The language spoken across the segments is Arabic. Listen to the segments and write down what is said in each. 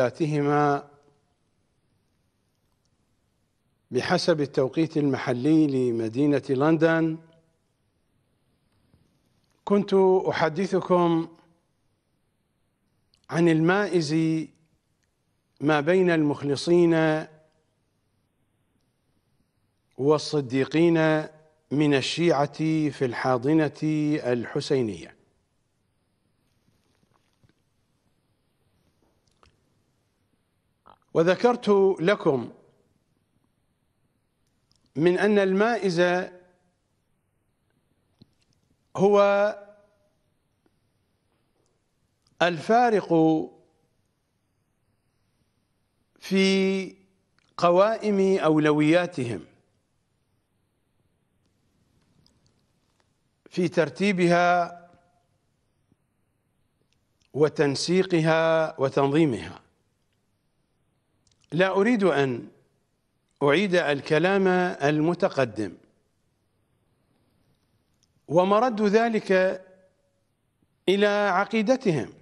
ذاتهما بحسب التوقيت المحلي لمدينة لندن كنت أحدثكم عن المائز ما بين المخلصين والصديقين من الشيعة في الحاضنة الحسينية وذكرت لكم من أن المائز هو الفارق في قوائم أولوياتهم في ترتيبها وتنسيقها وتنظيمها لا أريد أن أعيد الكلام المتقدم ومرد ذلك إلى عقيدتهم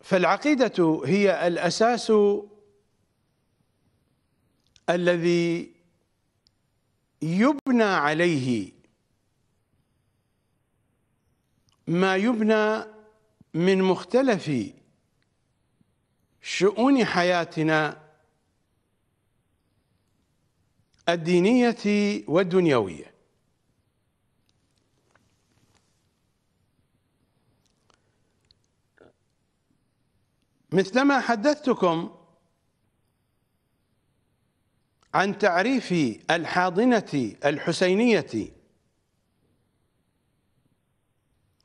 فالعقيدة هي الأساس الذي يبنى عليه ما يبنى من مختلف شؤون حياتنا الدينية والدنيوية مثلما حدثتكم عن تعريف الحاضنة الحسينية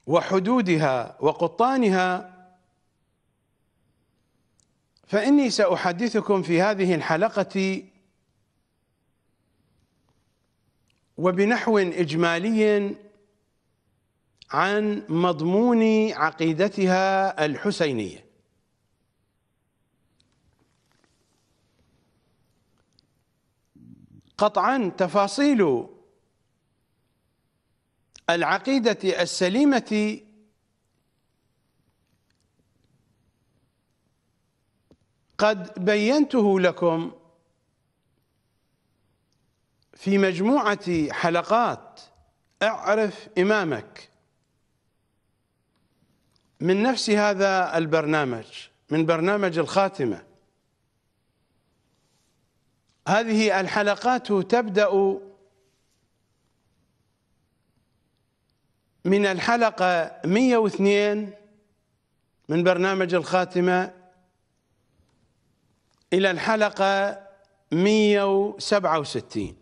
وحدودها وقطانها فإني سأحدثكم في هذه الحلقة وبنحو إجمالي عن مضمون عقيدتها الحسينية قطعا تفاصيل العقيدة السليمة قد بينته لكم في مجموعة حلقات اعرف إمامك من نفس هذا البرنامج من برنامج الخاتمة هذه الحلقات تبدأ من الحلقة 102 من برنامج الخاتمة إلى الحلقة 167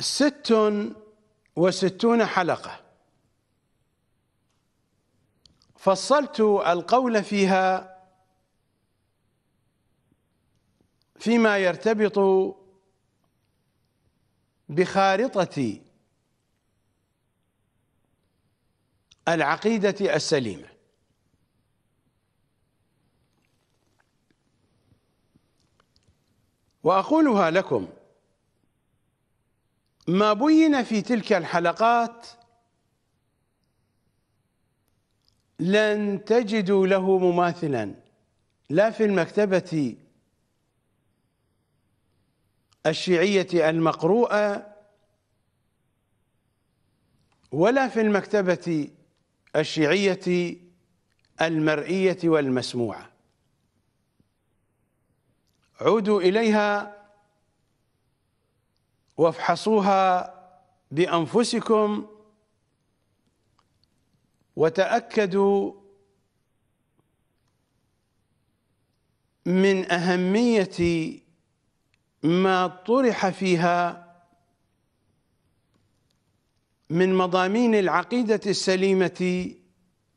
ست وستون حلقة فصلت القول فيها فيما يرتبط بخارطة العقيدة السليمة وأقولها لكم ما بين في تلك الحلقات لن تجدوا له مماثلا لا في المكتبة الشيعية المقروءة ولا في المكتبة الشيعية المرئية والمسموعة عودوا إليها وافحصوها بأنفسكم وتأكدوا من أهمية ما طرح فيها من مضامين العقيدة السليمة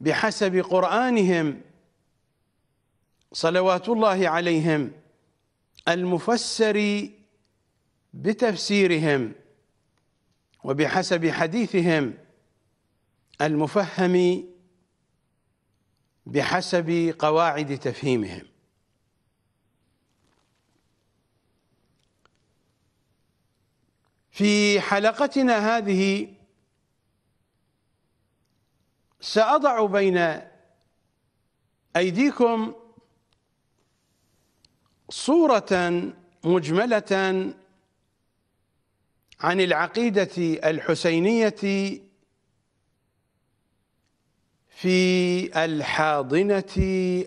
بحسب قرآنهم صلوات الله عليهم المفسر بتفسيرهم وبحسب حديثهم المفهم بحسب قواعد تفهيمهم في حلقتنا هذه سأضع بين أيديكم صورة مجملة عن العقيدة الحسينية في الحاضنة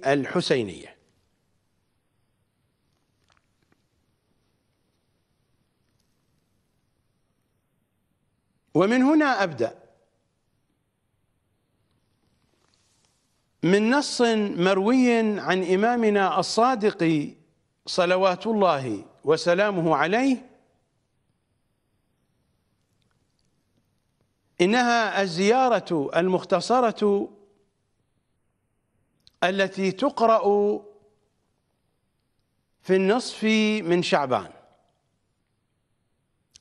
الحسينية ومن هنا أبدأ من نص مروي عن إمامنا الصادق صلوات الله وسلامه عليه إنها الزيارة المختصرة التي تقرأ في النصف من شعبان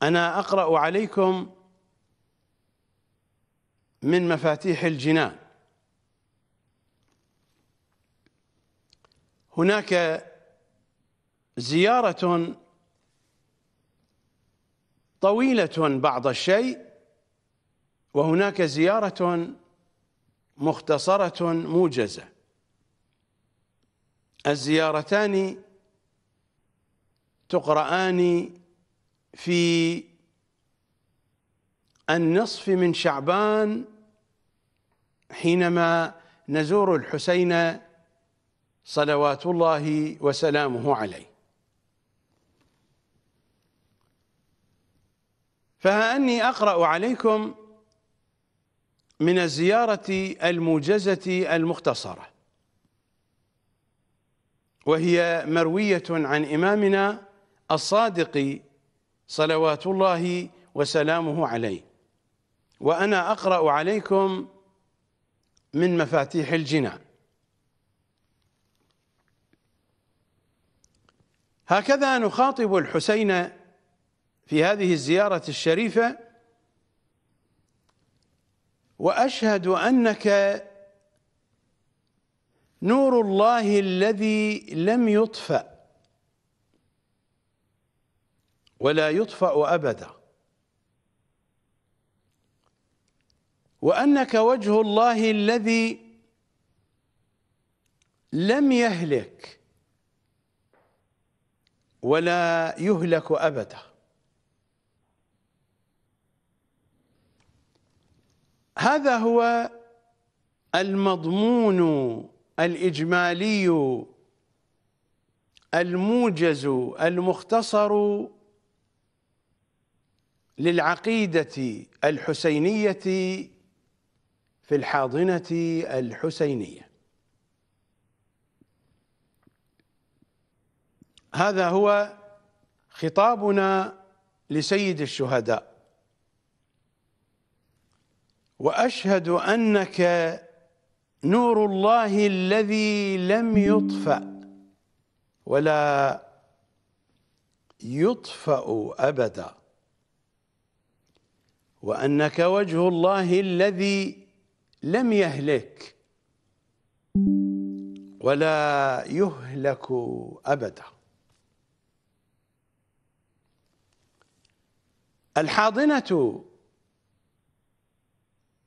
أنا أقرأ عليكم من مفاتيح الجنان هناك زيارة طويلة بعض الشيء وهناك زيارة مختصرة موجزة الزيارتان تقرآن في النصف من شعبان حينما نزور الحسين صلوات الله وسلامه عليه فها أني أقرأ عليكم من الزيارة الموجزة المختصرة وهي مروية عن إمامنا الصادق صلوات الله وسلامه عليه وأنا أقرأ عليكم من مفاتيح الجنان هكذا نخاطب الحسين في هذه الزيارة الشريفة وأشهد أنك نور الله الذي لم يطفأ ولا يطفأ أبداً وأنك وجه الله الذي لم يهلك ولا يهلك أبدا هذا هو المضمون الإجمالي الموجز المختصر للعقيدة الحسينية في الحاضنة الحسينية هذا هو خطابنا لسيد الشهداء واشهد انك نور الله الذي لم يطفا ولا يطفا ابدا وانك وجه الله الذي لم يهلك ولا يهلك أبدا الحاضنة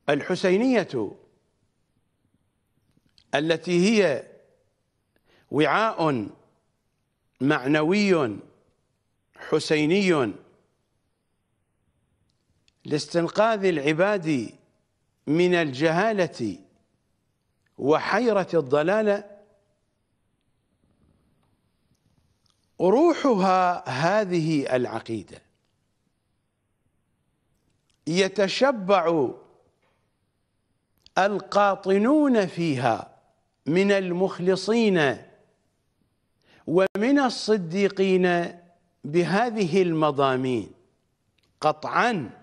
الحسينية التي هي وعاء معنوي حسيني لاستنقاذ العباد من الجهالة وحيرة الضلالة روحها هذه العقيدة يتشبع القاطنون فيها من المخلصين ومن الصديقين بهذه المضامين قطعاً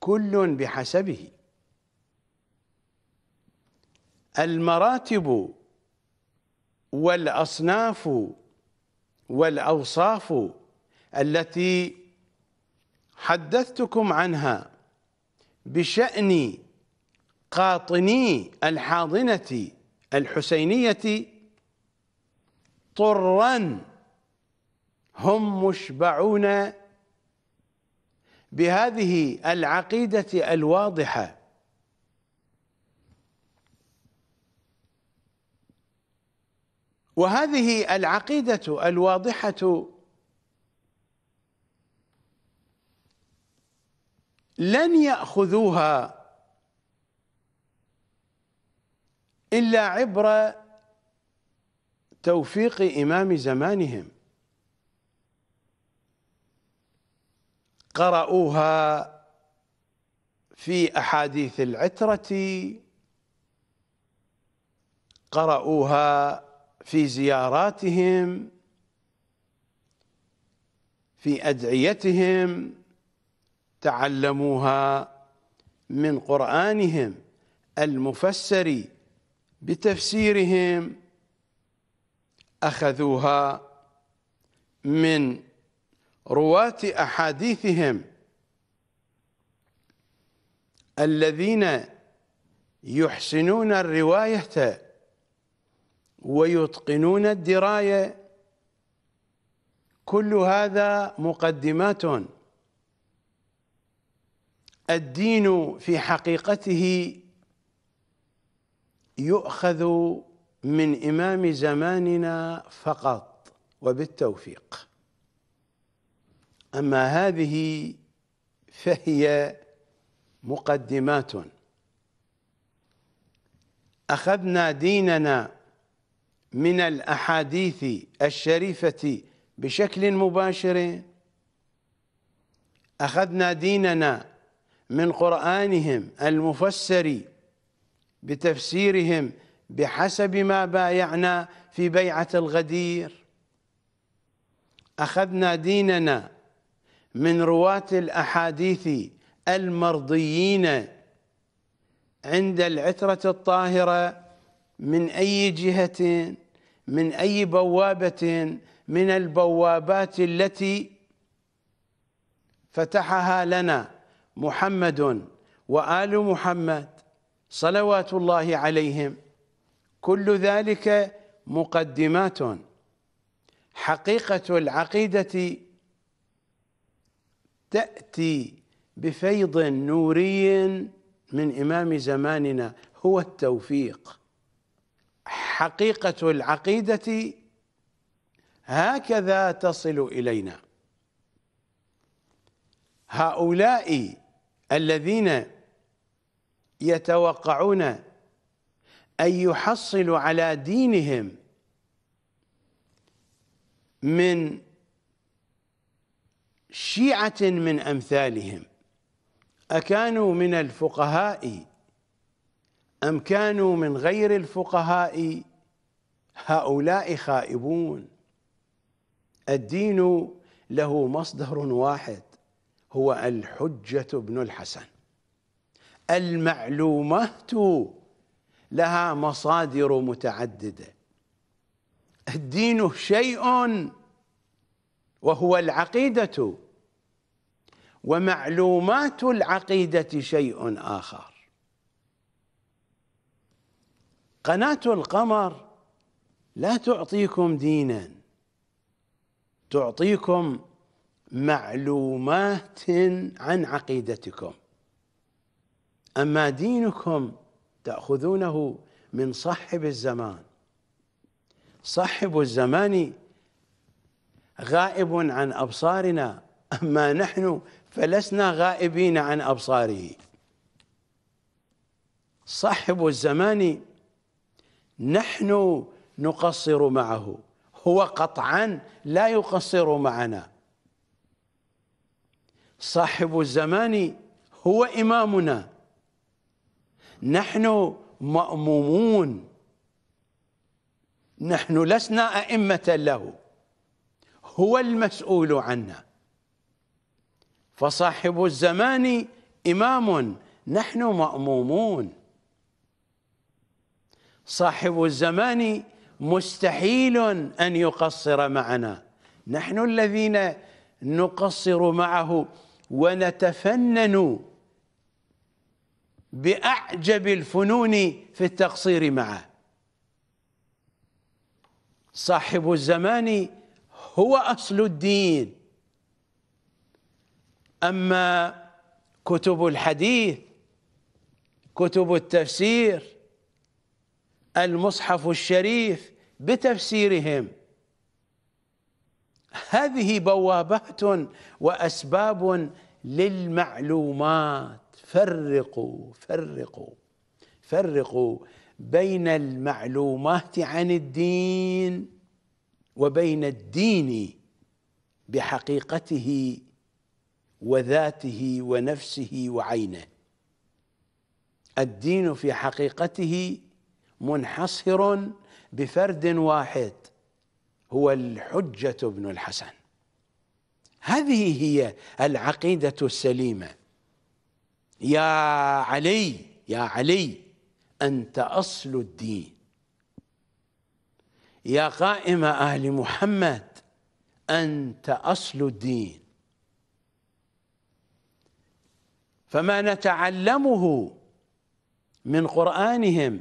كل بحسبه المراتب والأصناف والأوصاف التي حدثتكم عنها بشأن قاطني الحاضنة الحسينية طرا هم مشبعون بهذه العقيدة الواضحة وهذه العقيدة الواضحة لن يأخذوها إلا عبر توفيق إمام زمانهم قرأوها في أحاديث العترة قرأوها في زياراتهم في أدعيتهم تعلموها من قرآنهم المفسر بتفسيرهم أخذوها من رواة أحاديثهم الذين يحسنون الرواية ويتقنون الدراية كل هذا مقدمات الدين في حقيقته يؤخذ من إمام زماننا فقط وبالتوفيق أما هذه فهي مقدمات أخذنا ديننا من الأحاديث الشريفة بشكل مباشر أخذنا ديننا من قرآنهم المفسر بتفسيرهم بحسب ما بايعنا في بيعة الغدير أخذنا ديننا من رواة الأحاديث المرضيين عند العترة الطاهرة من أي جهة من أي بوابة من البوابات التي فتحها لنا محمد وآل محمد صلوات الله عليهم كل ذلك مقدمات حقيقة العقيدة تأتي بفيض نوري من إمام زماننا هو التوفيق حقيقة العقيدة هكذا تصل إلينا هؤلاء الذين يتوقعون أن يحصلوا على دينهم من شيعة من أمثالهم أكانوا من الفقهاء أم كانوا من غير الفقهاء هؤلاء خائبون الدين له مصدر واحد هو الحجة بن الحسن المعلومات لها مصادر متعددة الدين شيء وهو العقيدة ومعلومات العقيدة شيء آخر قناة القمر لا تعطيكم دينا تعطيكم معلومات عن عقيدتكم أما دينكم تأخذونه من صاحب الزمان صاحب الزمان غائب عن أبصارنا أما نحن فلسنا غائبين عن أبصاره صاحب الزمان نحن نقصر معه هو قطعا لا يقصر معنا صاحب الزمان هو إمامنا نحن مأمومون نحن لسنا أئمة له هو المسؤول عنا فصاحب الزمان إمام نحن مأمومون صاحب الزمان مستحيل أن يقصر معنا نحن الذين نقصر معه ونتفنن بأعجب الفنون في التقصير معه صاحب الزمان هو أصل الدين أما كتب الحديث كتب التفسير المصحف الشريف بتفسيرهم هذه بوابات وأسباب للمعلومات فرقوا فرقوا فرقوا بين المعلومات عن الدين وبين الدين بحقيقته وذاته ونفسه وعينه الدين في حقيقته منحصر بفرد واحد هو الحجة بن الحسن هذه هي العقيدة السليمة يا علي يا علي أنت أصل الدين يا قائمة أهل محمد أنت أصل الدين فما نتعلمه من قرآنهم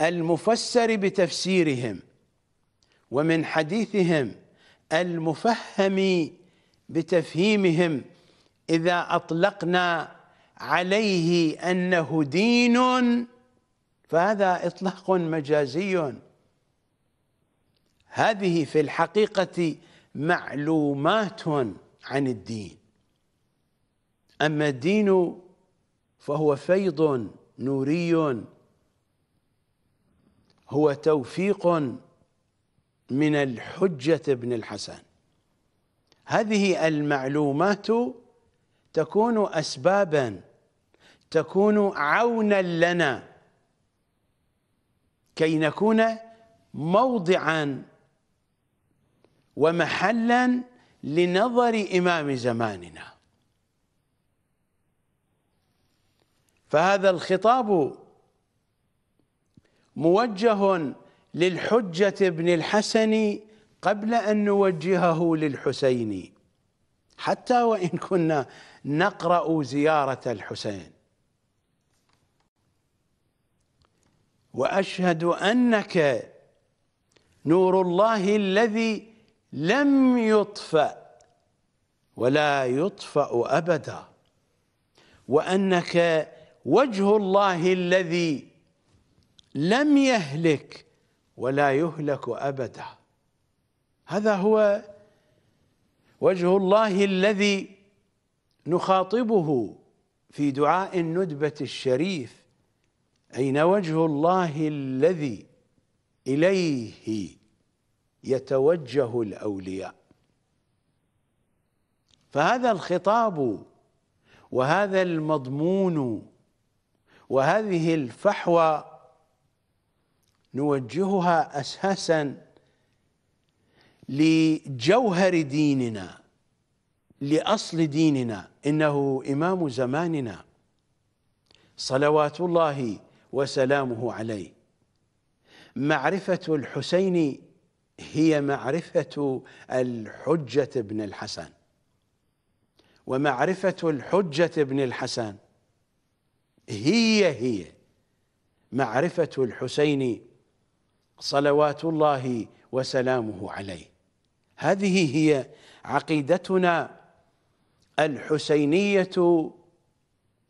المفسر بتفسيرهم ومن حديثهم المفهم بتفهيمهم إذا أطلقنا عليه أنه دين فهذا إطلاق مجازي هذه في الحقيقة معلومات عن الدين أما الدين فهو فيض نوري هو توفيق من الحجة ابن الحسن هذه المعلومات تكون أسباباً تكون عونا لنا كي نكون موضعا ومحلا لنظر إمام زماننا فهذا الخطاب موجه للحجة ابن الحسن قبل أن نوجهه للحسين حتى وإن كنا نقرأ زيارة الحسين واشهد انك نور الله الذي لم يطفأ ولا يطفأ أبدا وأنك وجه الله الذي لم يهلك ولا يهلك أبدا هذا هو وجه الله الذي نخاطبه في دعاء الندبة الشريف أين وجه الله الذي إليه يتوجه الأولياء فهذا الخطاب وهذا المضمون وهذه الفحوى نوجهها أساسا لجوهر ديننا لأصل ديننا إنه إمام زماننا صلوات الله وسلامه عليه معرفة الحسين هي معرفة الحجة بن الحسن ومعرفة الحجة بن الحسن هي هي معرفة الحسين صلوات الله وسلامه عليه هذه هي عقيدتنا الحسينية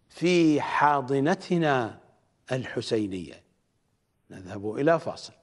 في حاضنتنا الحسينية نذهب إلى فاصل